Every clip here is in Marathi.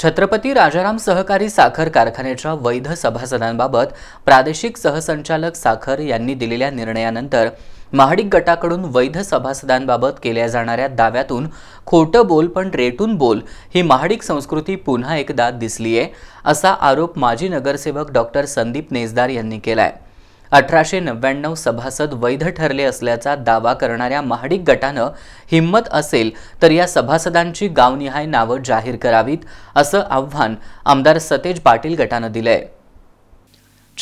छत्रपती राजाराम सहकारी साखर कारखान्याच्या वैध सभासदांबाबत प्रादेशिक सहसंचालक साखर यांनी दिलेल्या निर्णयानंतर महाडिक गटाकडून वैध सभासदांबाबत केल्या जाणाऱ्या दाव्यातून खोटं बोल पण रेटून बोल ही महाडिक संस्कृती पुन्हा एकदा दिसली आहे असा आरोप माजी नगरसेवक डॉक्टर संदीप नेजदार यांनी केला आहे अठराशे नव्याण्णव सभासद वैध ठरले असल्याचा दावा करणाऱ्या महाडिक गटानं हिंमत असेल तर या सभासदांची गावनिहाय नावं जाहीर करावीत असं आव्हान आमदार सतेज पाटील गटानं दिलंय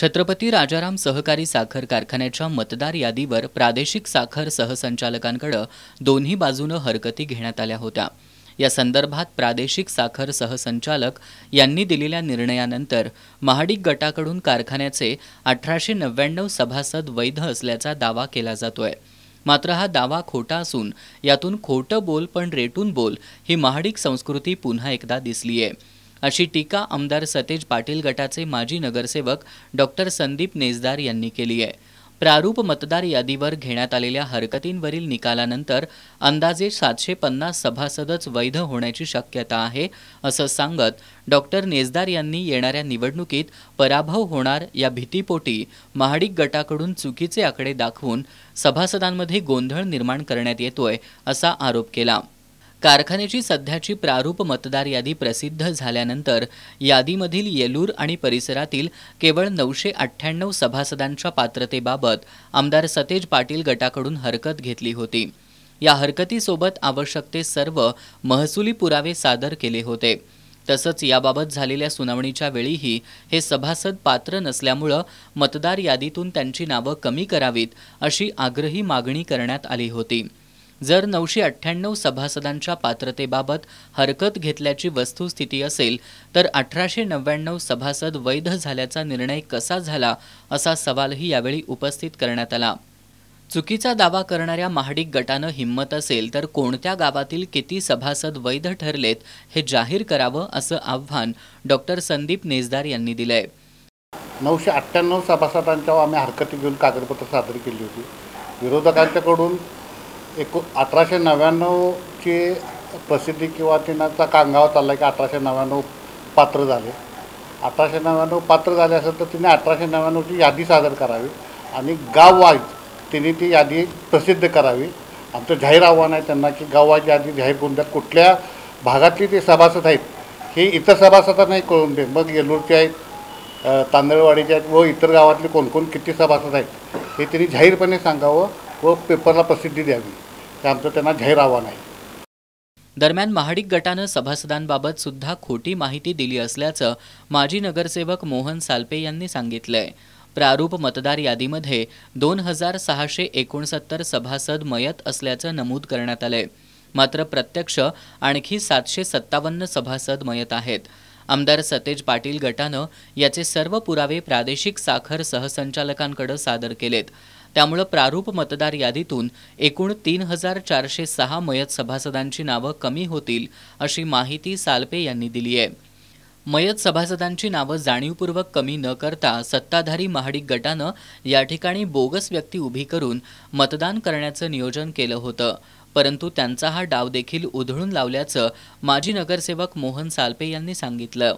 छत्रपती राजाराम सहकारी साखर कारखान्याच्या मतदार यादीवर प्रादेशिक साखर सहसंचालकांकडे दोन्ही बाजूनं हरकती घेण्यात आल्या होत्या या संदर्भात प्रादेशिक साखर सहसंचालक यांनी दिलेल्या निर्णयानंतर महाडिक गटाकडून कारखान्याचे अठराशे नव्याण्णव सभासद वैध असल्याचा दावा केला जातोय मात्र हा दावा खोटा असून यातून खोटं बोल पण रेटून बोल ही महाडिक संस्कृती पुन्हा एकदा दिसली आहे अशी टीका आमदार सतेज पाटील गटाचे माजी नगरसेवक डॉक्टर संदीप नेजदार यांनी केली आहे प्रारूप मतदार यादीवर घेण्यात आलेल्या हरकतींवरील निकालानंतर अंदाजे सातशे पन्नास सभासदच वैध होण्याची शक्यता आहे असं सांगत डॉक्टर नेजदार यांनी येणाऱ्या निवडणुकीत पराभव होणार या भीतीपोटी महाडिक गटाकडून चुकीचे आकडे दाखवून सभासदांमध्ये गोंधळ निर्माण करण्यात येतोय असा आरोप केला कारखान्याची सध्याची प्रारूप मतदार यादी प्रसिद्ध झाल्यानंतर यादीमधील येलूर आणि परिसरातील केवळ नऊशे अठ्ठ्याण्णव सभासदांच्या पात्रतेबाबत आमदार सतेज पाटील गटाकडून हरकत घेतली होती या हरकतीसोबत आवश्यक ते सर्व महसुली पुरावे सादर केले होते तसंच याबाबत झालेल्या सुनावणीच्या वेळीही हे सभासद पात्र नसल्यामुळं मतदार यादीतून त्यांची नावं कमी करावीत अशी आग्रही मागणी करण्यात आली होती जर नऊशे अठ्ठ्याण्णव सभासदांच्या पात्रतेबाबत हरकत घेतल्याची वस्तुस्थिती असेल तर अठराशे नव्याण्णव सभासद वैध झाल्याचा निर्णय कसा झाला असा सवालही यावेळी उपस्थित करण्यात आला चुकीचा दावा करणाऱ्या महाडिक गटानं हिंमत असेल तर कोणत्या गावातील किती सभासद वैध ठरलेत हे जाहीर करावं असं आव्हान डॉक्टर संदीप नेजदार यांनी दिलंय नऊशे अठ्ठ्याण्णव सभासदांच्या आम्ही हरकती घेऊन कागदपत्र सादर केली होती विरोधकांच्याकडून एक अठराशे नव्याण्णवची प्रसिद्धी किंवा तिनाचा कांगावा चालला की अठराशे नव्याण्णव पात्र झाले अठराशे नव्याण्णव पात्र झाले असेल तर तिने अठराशे नव्याण्णवची यादी सादर करावी आणि गाववाईज तिने ती यादी प्रसिद्ध करावी आमचं जाहीर आव्हान आहे त्यांना की गाववाईज यादी जाहीर करून द्या कुठल्या भागातली ते सभासद आहेत हे इतर सभासदांना नाही कळून दे मग येलूरचे आहेत तांदळवाडीचे आहेत व इतर गावातले कोणकोण किती सभासद आहेत हे तिने जाहीरपणे सांगावं व पेपरला प्रसिद्धी द्यावी आमचं त्यांना जाहीर आव्हान आहे दरम्यान महाडिक गटानं सभासदांबाबत सुद्धा खोटी माहिती दिली असल्याचं माजी नगरसेवक मोहन सालपे यांनी सांगितलंय प्रारूप मतदार यादीमध्ये दोन हजार सहाशे एकोणसत्तर सभासद मयत असल्याचं नमूद करण्यात आलंय मात्र प्रत्यक्ष आणखी सातशे सत्तावन्न सभासद मयत आहेत आमदार सतेज पाटील गटानं याचे सर्व पुरावे प्रादेशिक साखर सहसंचालकांकडे सादर केलेत त्यामुळं प्रारूप मतदार यादीतून एकूण तीन हजार चारशे सहा मयत सभासदांची नावं कमी होतील अशी माहिती सालपे यांनी दिली आहे मयत सभासदांची नावं जाणीवपूर्वक कमी न करता सत्ताधारी महाडिक गटानं या ठिकाणी बोगस व्यक्ती उभी करून मतदान करण्याचं नियोजन केलं होतं परंतु त्यांचा हा डाव देखील उधळून लावल्याचं माजी नगरसेवक मोहन सालपे यांनी सांगितलं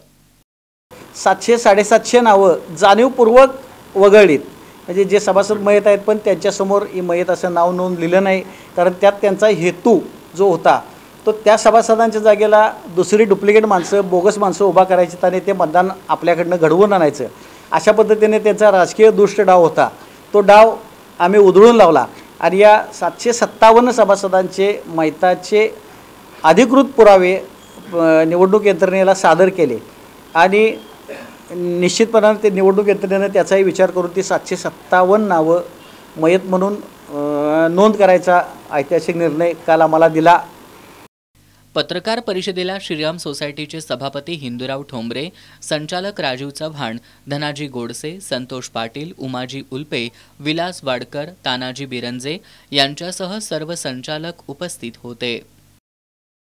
सातशे साडेसातशे नावं जाणीवपूर्वक वगळलीत म्हणजे जे सभासद मयत आहेत पण त्यांच्यासमोर मयत असं नाव नोंद लिहिलं नाही कारण त्यात त्यांचा हेतू जो होता तो त्या सभासदांच्या जागेला दुसरी डुप्लिकेट माणसं बोगस माणसं उभा करायची आणि ते मतदान आपल्याकडनं घडवून आणायचं अशा पद्धतीने त्यांचा राजकीय दुष्ट डाव होता तो डाव आम्ही उधळून लावला आणि या सातशे सत्तावन्न सभासदांचे मैताचे अधिकृत पुरावे निवडणूक यंत्रणेला सादर केले आणि निश्चितपणाने ते निवडणूक यंत्रणेनं त्याचाही विचार करून ती सातशे सत्तावन्न नावं मयत म्हणून नोंद करायचा ऐतिहासिक निर्णय काल आम्हाला दिला पत्रकार परिषदेला श्रीराम सोसायटीचे सभापती हिंदूराव ठोंबरे संचालक राजीव चव्हाण धनाजी गोडसे संतोष पाटील उमाजी उल्पे विलास वाडकर तानाजी बिरंजे यांच्यासह सर्व संचालक उपस्थित होते